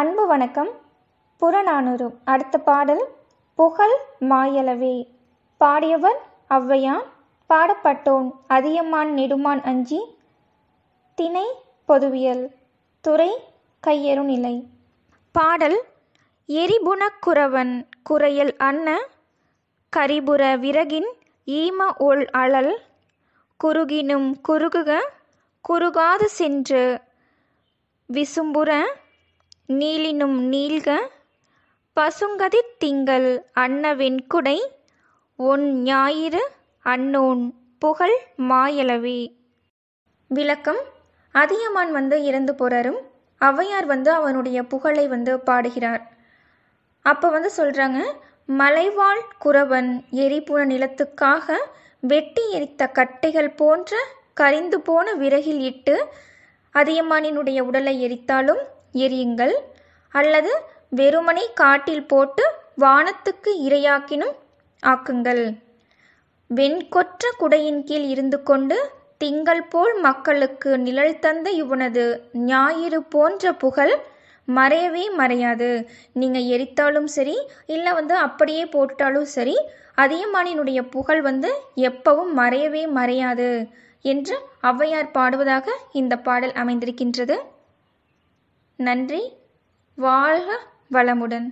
அன்பு வணக்கம் புறநானூறு அடுத்த பாடல் புகழ் மாயளவே பாடியவர் ஔவையான் பாடப்பட்டோன் அதியமான் நெடுமான் அஞ்சி திணை பொதுவியல் துறை கையெறு நிலை பாடல் எரிபுணக்குறவன் குறையல் அன்ன கரிபுற விறகின் ஈம ஒள் அழல் குறுகினும் குறுகுக குறுகாது சென்று விசும்புற நீளினும் நீள்க பசுங்கதித் திங்கள் அன்ன வெண்குடை ஒன் ஞாயிறு அன்னோன் புகழ் மாயளவே. விளக்கம் அதியமான் வந்து இறந்து போறாரும் அவையார் வந்து அவனுடைய புகழை வந்து பாடுகிறார். அப்ப வந்து சொல்றாங்க மலைவாழ் குறவன் எரிபுண நிலத்துக்காக வெட்டி எரித்த கட்டைகள் போன்ற கரிந்து போன விறகில் இட்டு அதியமானினுடைய உடலை எரித்தாலும் எரியுங்கள் அல்லது வெறுமனை காட்டில் போட்டு வானத்துக்கு இரையாக்கினும் ஆக்குங்கள் வெண்கொற்ற குடையின் கீழ் இருந்து கொண்டு திங்கள் போல் மக்களுக்கு நிழல் தந்த இவனது ஞாயிறு போன்ற புகழ் மறையவே மறையாது நீங்கள் எரித்தாலும் சரி இல்லை வந்து அப்படியே போட்டாலும் சரி அதியமானினுடைய புகழ் வந்து எப்பவும் மறையவே மறையாது என்று ஔவையார் பாடுவதாக இந்த பாடல் அமைந்திருக்கின்றது நன்றி வாழ்க வளமுடன்